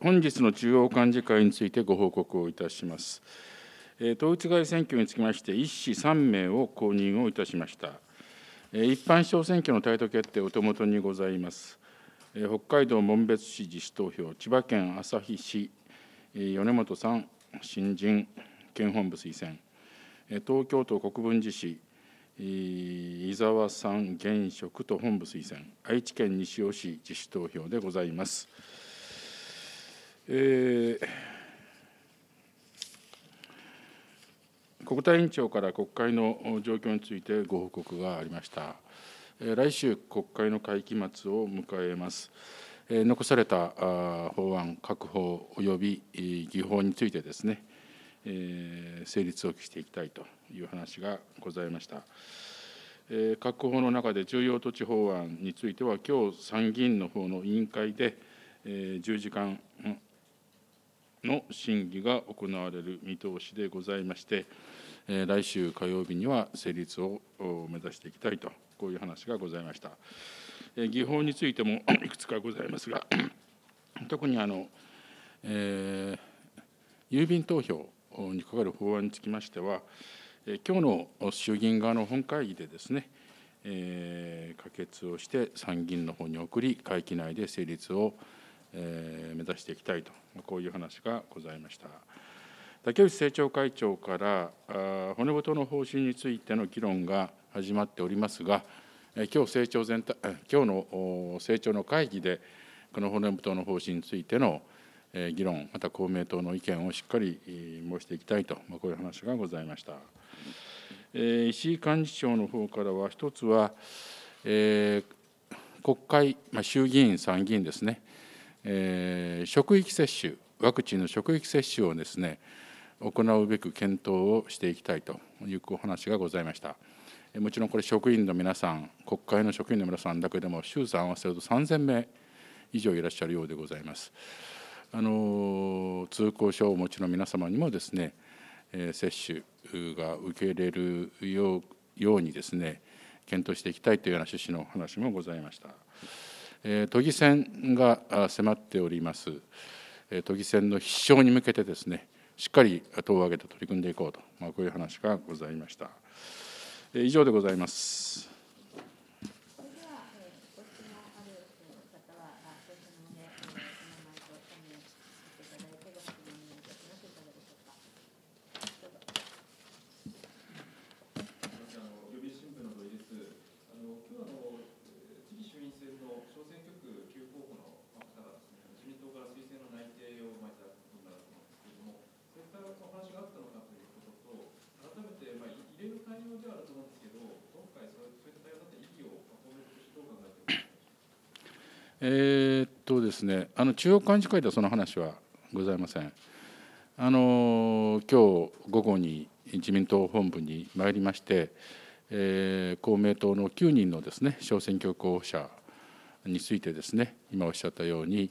本日の中央幹事会についてご報告をいたします。統一外選挙につきまして、1市3名を公認をいたしました。一般市長選挙の態度決定、お手元にございます。北海道紋別市自主投票、千葉県旭市、米本さん、新人、県本部推薦、東京都国分寺市、伊沢さん現職と本部推薦、愛知県西尾市自主投票でございます。えー、国対委員長から国会の状況についてご報告がありました。来週、国会の会期末を迎えます。残された法案、各法及び議法についてですね、え成立を期していきたいという話がございました。え各法の中で重要土地法案については、今日参議院の方の委員会で、え10時間の審議が行われる見通しでございまして、来週火曜日には成立を目指していきたいと、こういう話がございました。技法についても いくつかございますが、特にあの、えー、郵便投票にかかる法案につきましては、今日の衆議院側の本会議でですね、えー、可決をして参議院の方に送り、会期内で成立をえ目指していきたいとこういう話がございました竹内政調会長からあ骨太の方針についての議論が始まっておりますが今日成長全体今日の政調の会議でこの骨太の方針についての議論また公明党の意見をしっかり申していきたいとこういう話がございました。石井幹事長の方からは、一つは、え国会、まあ、衆議院、参議院ですね、えー、職域接種ワクチンの職域接種をですね行うべく検討をしていきたいというお話がございました。もちろんこれ、職員の皆さん、国会の職員の皆さんだけでも、衆参合わせると3000名以上いらっしゃるようでございます。あの通行証をお持ちの皆様にもですね、え接種が受け入れるようにですね、検討していきたいというような趣旨の話もございました。都議選が迫っております、都議選の必勝に向けてですね、しっかり党を挙げて取り組んでいこうと、まあ、こういう話がございました。以上でございます。えー、っとですね、あの中央幹事会ではその話はございません。あの今日午後に自民党本部に参りまして、えー、公明党の9人のですね小選挙候補者についてですね、今おっしゃったように、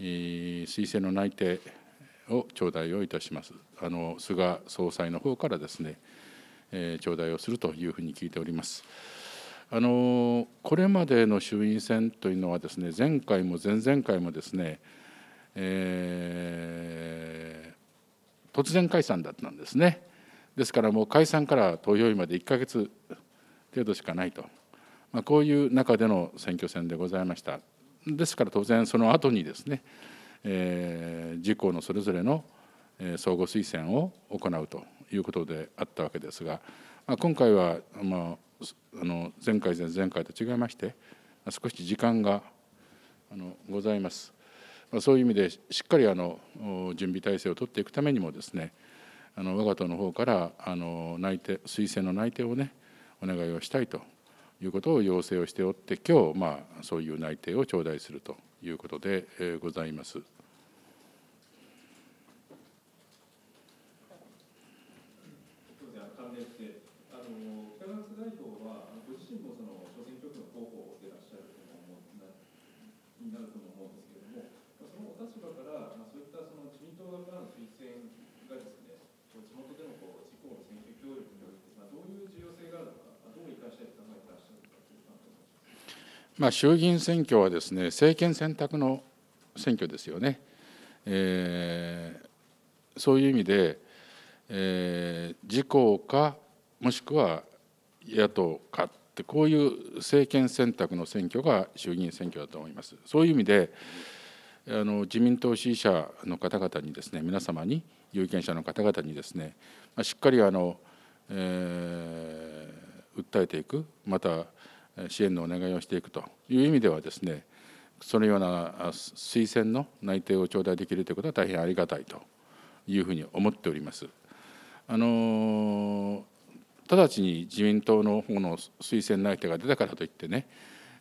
えー、推薦の内定を頂戴をいたします。あの菅総裁の方からですね、えー、頂戴をするというふうに聞いております。あのこれまでの衆院選というのはですね前回も前々回もですね、えー、突然解散だったんですねですからもう解散から投票日まで1か月程度しかないと、まあ、こういう中での選挙戦でございましたですから当然その後にですね、えー、自公のそれぞれの総合推薦を行うということであったわけですが、まあ、今回は、まあ、あの前回前々回と違いまして少し時間があのございます。まあ、そういう意味でしっかりあの準備体制をとっていくためにもですねあの我が党の方からあの内定推薦の内定をねお願いをしたいということを要請をしておって今日まあそういう内定を頂戴するということでございます。れて、あの北川副代表は、ご自身もその小選挙区の候補でいらっしゃると思うなになると思うんですけれども、まあ、そのお立場から、まあ、そういったその自民党側からの推薦がですね、地元でのこう地方の選挙協力において、まあ、どういう重要性があるのか、どう生かしたいと考えてらっしゃるのかという感じまあ、衆議院選挙はですね政権選択の選挙ですよね、えー、そういう意味で、えー自公かもしくは野党かってこういう政権選択の選挙が衆議院選挙だと思います。そういう意味であの自民党支持者の方々にですね皆様に有権者の方々にですね、ましっかりあの、えー、訴えていくまた支援のお願いをしていくという意味ではですねそのような推薦の内定を頂戴できるということは大変ありがたいというふうに思っております。あの直ちに自民党の方の推薦内定が出たからといってね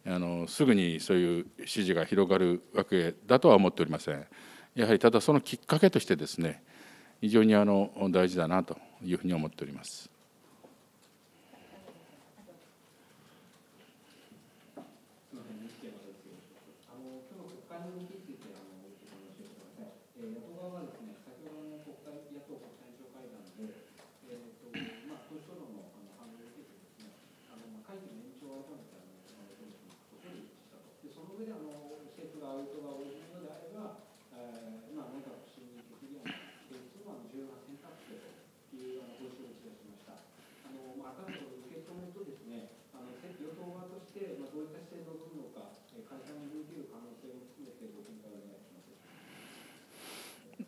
あのすぐにそういう支持が広がるわけだとは思っておりません。やはりただそのきっかけとしてですね非常にあの大事だなというふうに思っております。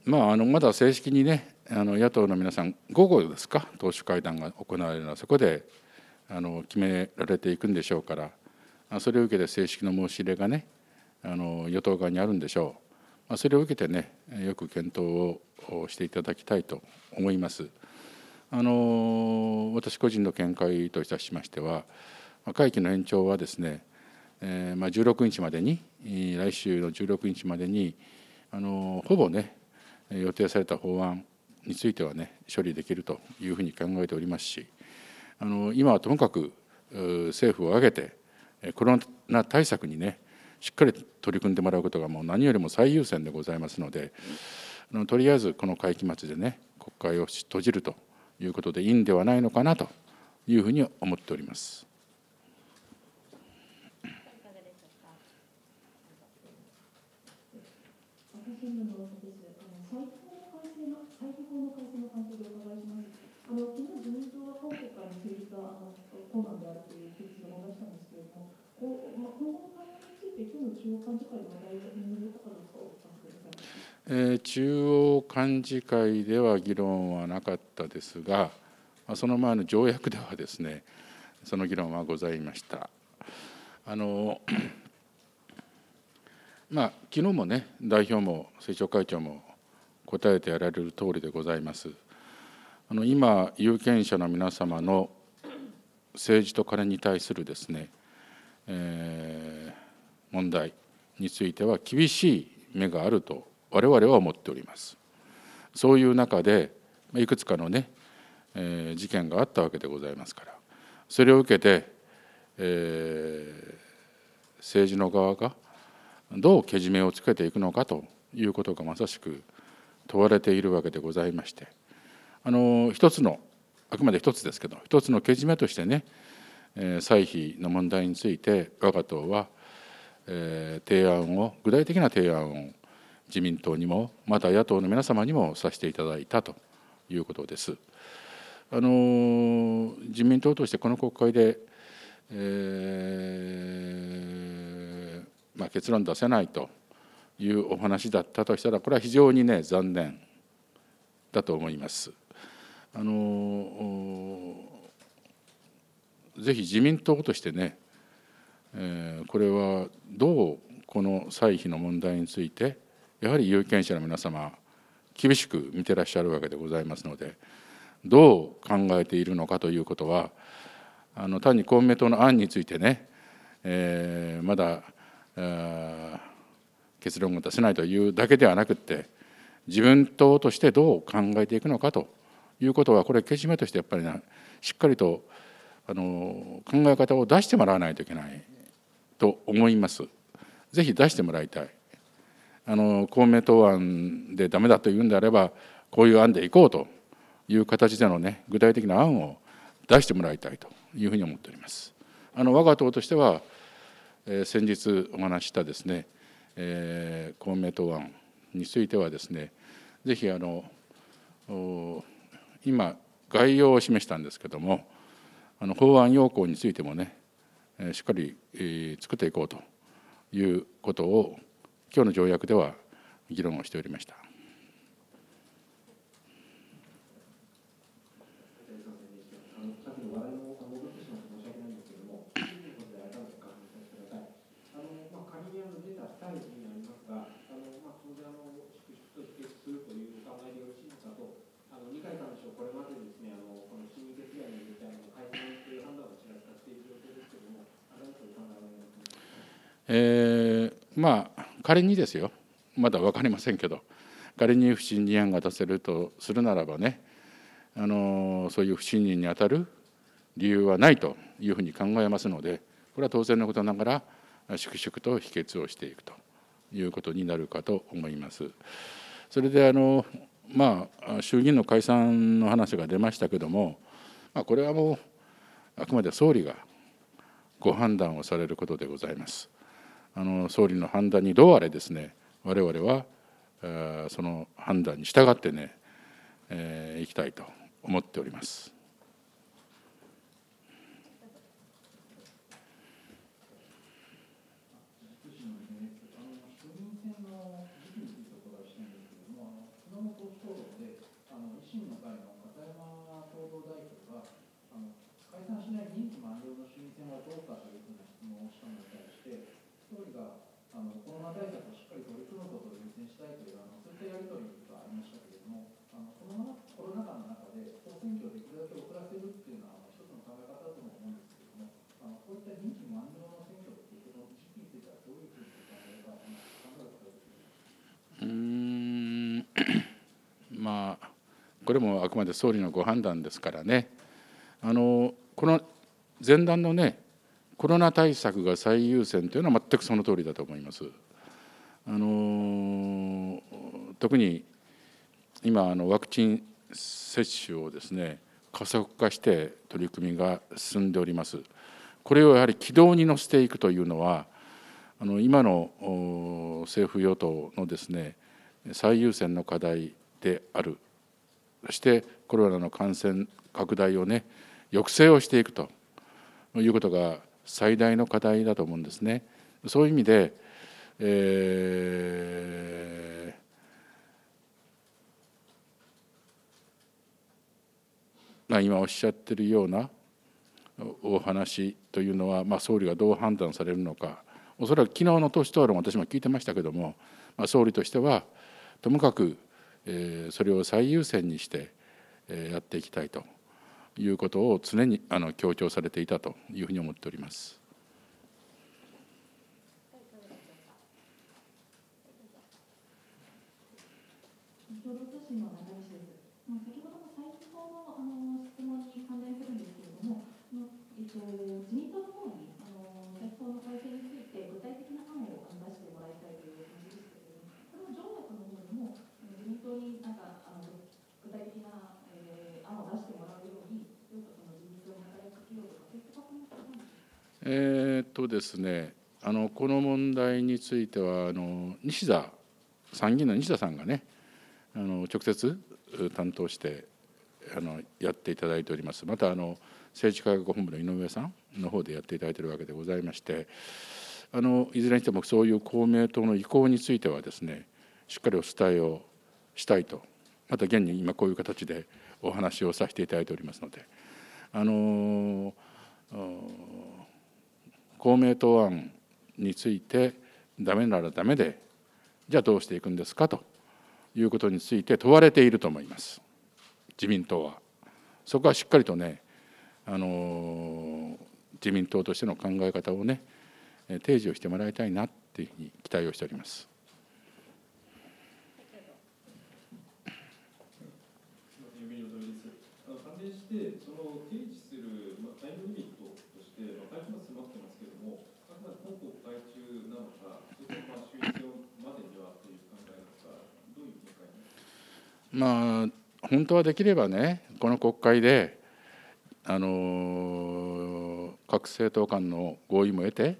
まあ、あのまだ正式にねあの野党の皆さん午後ですか党首会談が行われるのはそこであの決められていくんでしょうからそれを受けて正式の申し入れがねあの与党側にあるんでしょうまあ、それを受けてねよく検討をしていただきたいと思います。あの私個人の見解といたしましては会期の延長はですね、えーまあ、16日までに来週の16日までにあのほぼね予定された法案についてはね処理できるというふうに考えておりますしあの今はともかく政府を挙げてコロナ対策にねしっかり取り組んでもらうことがもう何よりも最優先でございますのであのとりあえずこの会期末でね国会を閉じるということでいいんではないのかなというふうに思っております。これは昨日自民党が韓国から政治しの困難であるという説明を出したんですけれども、こうまあ、今後の対応について、今日の中央幹事会の話題に上ったかどうかお聞かください。中央幹事会では議論はなかったですが、その前の条約ではですね、その議論はございました。あの まあ昨日もね、代表も政調会長も答えてやられる通りでございます。あの今有権者の皆様の政治と金に対するですね、えー、問題については厳しい目があると我々は思っております。そういう中でいくつかのね、えー、事件があったわけでございますからそれを受けて、えー、政治の側がどうけじめをつけていくのかということがまさしく問われているわけでございまして。あの一つのあくまで一つですけど一つのけじめとしてね歳費の問題について我が党は提案を具体的な提案を自民党にもまた野党の皆様にもさせていただいたということです。あの自民党としてこの国会で、えー、まあ、結論出せないというお話だったとしたらこれは非常にね残念だと思います。あのぜひ自民党としてね、えー、これはどうこの歳費の問題についてやはり有権者の皆様厳しく見てらっしゃるわけでございますのでどう考えているのかということはあの単に公明党の案についてね、えー、まだ結論を出せないというだけではなくって自民党としてどう考えていくのかということはこれけじめとしてやっぱりなしっかりとあの考え方を出してもらわないといけないと思います。ぜひ出してもらいたい。あの公明党案でダメだというんであればこういう案でいこうという形でのね具体的な案を出してもらいたいというふうに思っております。あの我が党としては、えー、先日お話したですね、えー、公明党案についてはですねぜひあのお今概要を示したんですけどもあの法案要項についてもねしっかり、作っていこうということを今日の条約では議論をしておりました。えー、まあ仮にですよまだ分かりませんけど仮に不信任案が出せるとするならばねあのそういう不信任にあたる理由はないというふうに考えますのでこれは当然のことながら粛々と否決をしていくということになるかと思います。それであのまあ、衆議院の解散の話が出ましたけども、まあ、これはもうあくまで総理がご判断をされることでございます。あの総理の判断にどうあれですね我々はその判断に従ってね、えー、いきたいと思っております。れもあくまで総理のご判断ですからね、あのこの前段のね、コロナ対策が最優先というのは全くその通りだと思います。あの特に今あのワクチン接種をですね加速化して取り組みが進んでおります。これをやはり軌道に乗せていくというのはあの今の政府与党のですね最優先の課題であるそしてコロナの感染拡大をね抑制をしていくということが最大の課題だと思うんですね。そういう意味で、えー、まあ、今おっしゃってるようなお話というのは、まあ、総理がどう判断されるのかおそらく昨日の党首討論私も聞いてましたけども、まあ、総理としてはともかくえそれを最優先にして、えやっていきたいということを常にあの強調されていたというふうに思っております。ですねあのこの問題についてはあの西田参議院の西田さんがねあの直接担当してあのやっていただいておりますまたあの政治科学本部の井上さんの方でやっていただいているわけでございましてあのいずれにしてもそういう公明党の意向についてはですねしっかりお伝えをしたいとまた現に今こういう形でお話をさせていただいておりますのであのー公明党案についてダメならダメでじゃあどうしていくんですかということについて問われていると思います自民党は。そこはしっかりとねあの自民党としての考え方をね提示をしてもらいたいなっていうふうに期待をしております。まあ本当はできればねこの国会であの各政党間の合意も得て、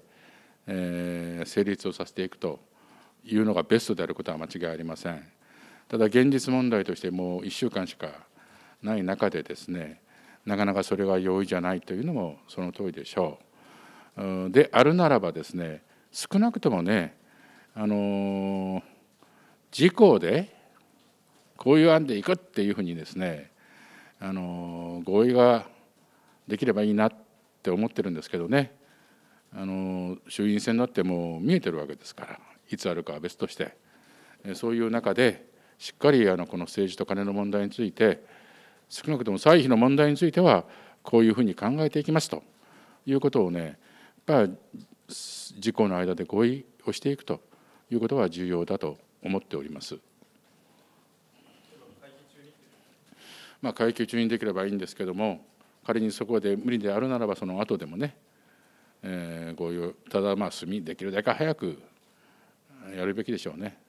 えー、成立をさせていくというのがベストであることは間違いありません。ただ現実問題としてもう1週間しかない中でですねなかなかそれは容易じゃないというのもその通りでしょう。であるならばですね少なくともねあの事故でこういう案でいくっていうふうにですねあの合意ができればいいなって思ってるんですけどねあの衆院選になっても見えてるわけですからいつあるかは別としてそういう中でしっかりあのこの政治とカネの問題について少なくとも歳費の問題についてはこういうふうに考えていきますということをねやっぱり自公の間で合意をしていくということは重要だと思っております。まあ、階級中にできればいいんですけども仮にそこで無理であるならばその後でもね、えー、合意をただまあ済みできるだけ早くやるべきでしょうね。